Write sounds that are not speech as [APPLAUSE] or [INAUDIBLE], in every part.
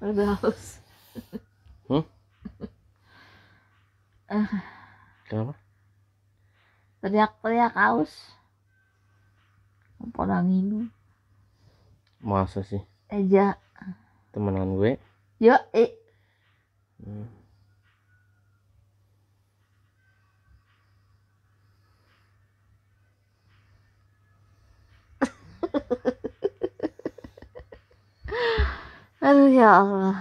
What about haus? Hmm? Uh, Kenapa? Teriak-teriak haus. Orang ini? Masa sih? Eja. Temenan gue. Yo, eh. Hmm. Ha ha ha. Aduh ya Allah.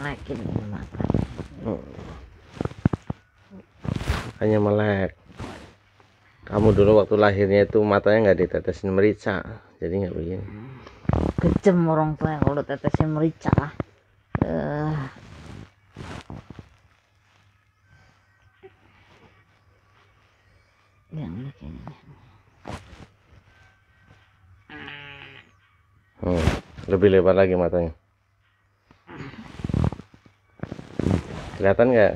makin makan. Hanya melek. Kamu dulu waktu lahirnya itu matanya nggak ditetesin merica, jadi nggak begini kecem orang tua kalau tetesnya merica lah uh. yang ini kayaknya hmm, lebih lebar lagi matanya kelihatan nggak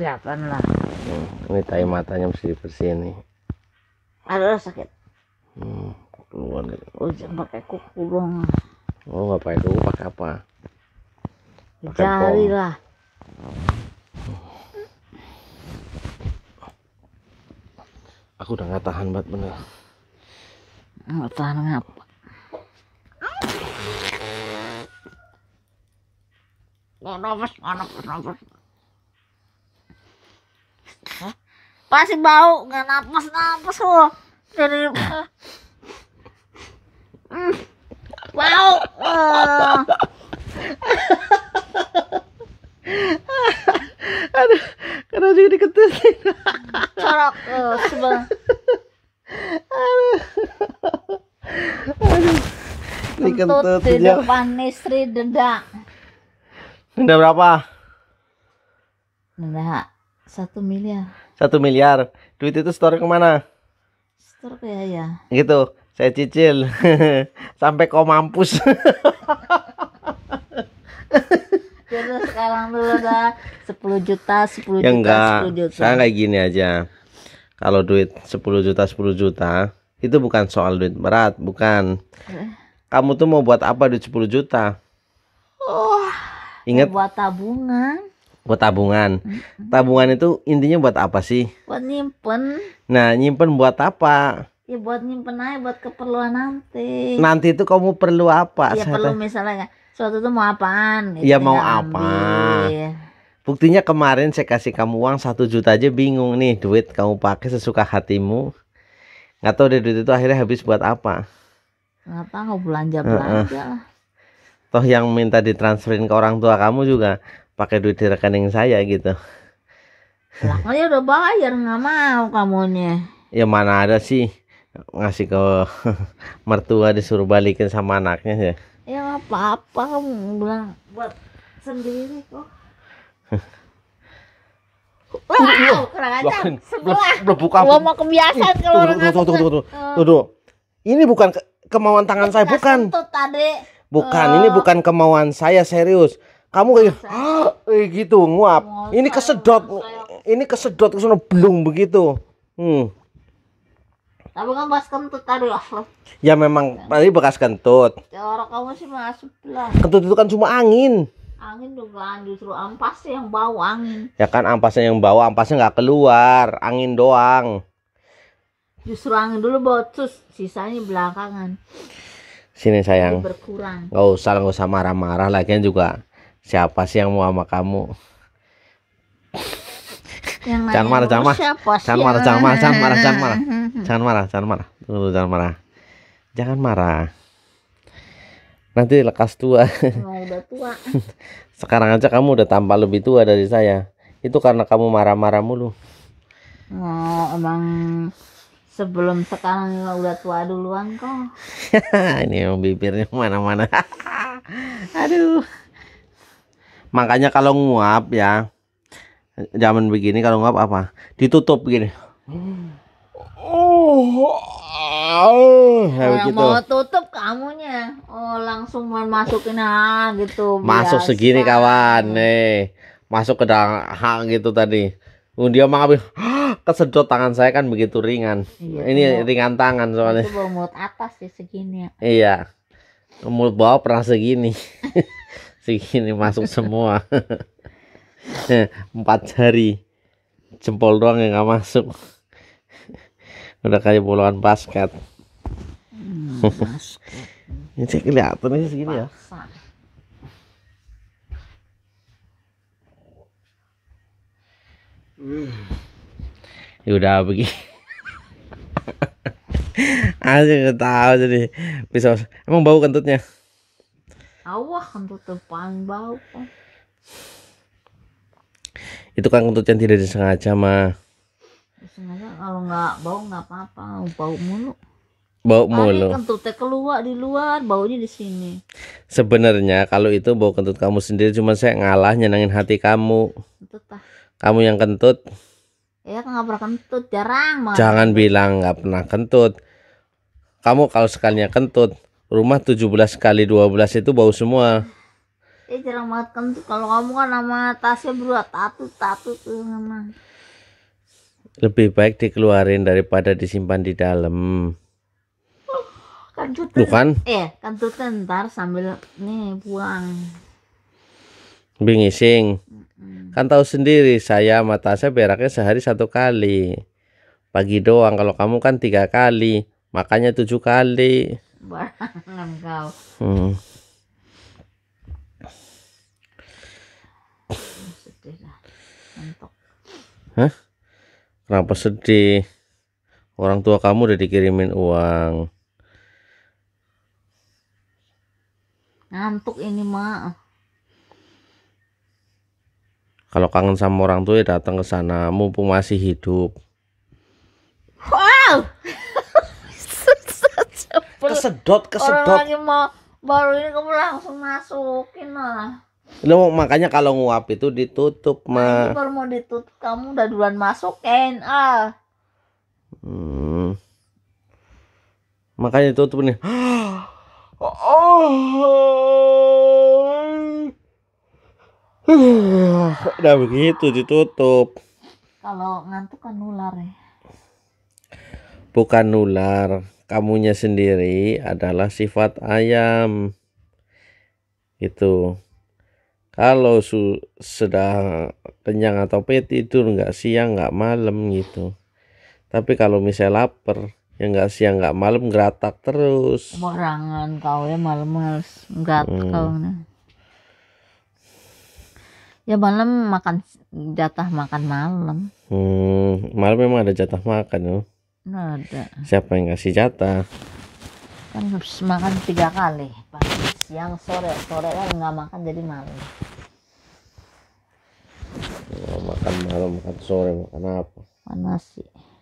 kelihatan lah hmm, ini tai matanya mesti bersih ini aduh sakit hmm keluar gitu oh jangan pakai kuku dong oh nggak pakai kuku pakai apa pakai jari pom. lah aku udah nggak tahan banget bener nggak tahan ngapa nafas nafas nafas pasti bau nggak nafas nafas loh Jadi Wow. Uh. [LAUGHS] Aduh, karena juga diketesin. Corok uh, sebel. Aduh. Aduh. Kentut di ya. depan istri denda. Denda berapa? Denda satu miliar. Satu miliar. Duit itu store kemana? Store ke ya. Gitu saya cicil [LAUGHS] sampai kau mampus Jadi [LAUGHS] ya sekarang dulu dah 10 juta 10 ya juta enggak, 10 juta saya kayak gini aja kalau duit 10 juta 10 juta itu bukan soal duit berat bukan eh. kamu tuh mau buat apa duit 10 juta oh ingat buat tabungan buat tabungan. Tabungan itu intinya buat apa sih? Buat nyimpen. Nah, nyimpen buat apa? ya buat nyimpen aja buat keperluan nanti nanti itu kamu perlu apa ya perlu tanya. misalnya suatu itu mau apaan gitu, ya kan, mau apa ambil. buktinya kemarin saya kasih kamu uang satu juta aja bingung nih duit kamu pakai sesuka hatimu nggak tahu deh duit itu akhirnya habis buat apa nggak tahu belanja belanja uh -uh. toh yang minta ditransferin ke orang tua kamu juga pakai duit di rekening saya gitu lah udah bayar nggak mau kamunya ya mana ada sih ngasih ke [LAUGHS] mertua disuruh balikin sama anaknya ya ya apa-apa kamu bilang buat sendiri kok [LAUGHS] Wow, iya. kurang ajar. Sebelah. Gua mau kebiasaan kalau orang tuh, tuh, tuh, tuh, tuh, tuh, tuh. Ini bukan kemauan tangan saya, bukan. Bukan, eh. ini bukan kemauan saya serius. Kamu kayak eh gitu nguap. Ya. Ini kesedot. Ini kesedot kesana belum begitu. Hmm tapi kan bekas kentut tadi loh ya, ya memang ya. tadi bekas kentut ya orang kamu sih masuk lah kentut itu kan cuma angin angin juga, kan, justru ampasnya yang bau angin ya kan ampasnya yang bau, ampasnya nggak keluar angin doang justru angin dulu bocus sisanya belakangan sini sayang Jadi berkurang Gak usah gak usah marah-marah lagi juga siapa sih yang mau sama kamu jangan marah, jangan marah. Jangan marah, jangan marah, jangan marah, jangan marah. Jangan marah, jangan marah. Tunggu, jangan marah. Jangan marah. Nanti lekas tua. udah tua. [LAUGHS] Sekarang aja kamu udah tampak lebih tua dari saya. Itu karena kamu marah-marah mulu. Oh, emang sebelum sekarang udah tua duluan kok [LAUGHS] ini yang bibirnya mana-mana [LAUGHS] aduh makanya kalau nguap ya zaman begini kalau ngap apa ditutup gini oh kayak nah, mau tutup kamunya oh langsung masukin ah gitu masuk biasa. segini kawan nih eh, masuk ke dalam hang gitu tadi dia mengambil kesedot tangan saya kan begitu ringan iya, ini iya. ringan tangan soalnya itu mulut atas sih segini ya. iya mulut bawah pernah segini [LAUGHS] segini masuk semua [LAUGHS] [LAUGHS] empat hari jempol doang yang nggak masuk udah kayak puluhan basket hmm, [LAUGHS] ini sih kelihatan ini segini ya Hmm. Ya udah begini. Aja [LAUGHS] nggak tahu jadi pisau. Emang bau kentutnya? Awah kentut depan bau itu kan kentut yang tidak disengaja mah sengaja kalau nggak bau nggak apa-apa bau mulu bau mulu kentutnya keluar di luar baunya di sini sebenarnya kalau itu bau kentut kamu sendiri cuma saya ngalah nyenangin hati kamu kentut ah. kamu yang kentut ya nggak pernah kentut jarang mah. jangan kentut. bilang nggak pernah kentut kamu kalau sekalinya kentut rumah 17 kali 12 itu bau semua Eh jarang banget kan kalau kamu kan nama tasnya berat tatu tatu tuh nama. lebih baik dikeluarin daripada disimpan di dalam kan Tuh kan eh kentut ntar sambil nih buang bingising kan tahu sendiri saya mata saya beraknya sehari satu kali pagi doang kalau kamu kan tiga kali makanya tujuh kali barangan kau hmm. Hah? Kenapa sedih? Orang tua kamu udah dikirimin uang. Ngantuk ini, Mak. Kalau kangen sama orang tua ya datang ke sana, mumpung masih hidup. Wow. kesedot, kesedot. Orang lagi mau baru ini kamu langsung masukin lah. Lu makanya kalau nguap itu ditutup mah. Ini baru mau ditutup kamu udah duluan masuk ah Hmm. Makanya tutup nih. oh. [GASPS] oh. udah begitu ditutup. Kalau ngantuk kan nular ya. Bukan nular, kamunya sendiri adalah sifat ayam. Itu kalau su sudah kenyang atau pengen tidur nggak siang nggak malam gitu tapi kalau misalnya lapar ya nggak siang nggak malam geratak terus morangan kau ya malam males nggak hmm. kau ya malam makan jatah makan malam hmm, malam memang ada jatah makan loh. ada siapa yang ngasih jatah kan harus makan tiga kali pasti siang sore sore kan nggak makan jadi malam nggak makan malam makan sore makan apa makan nasi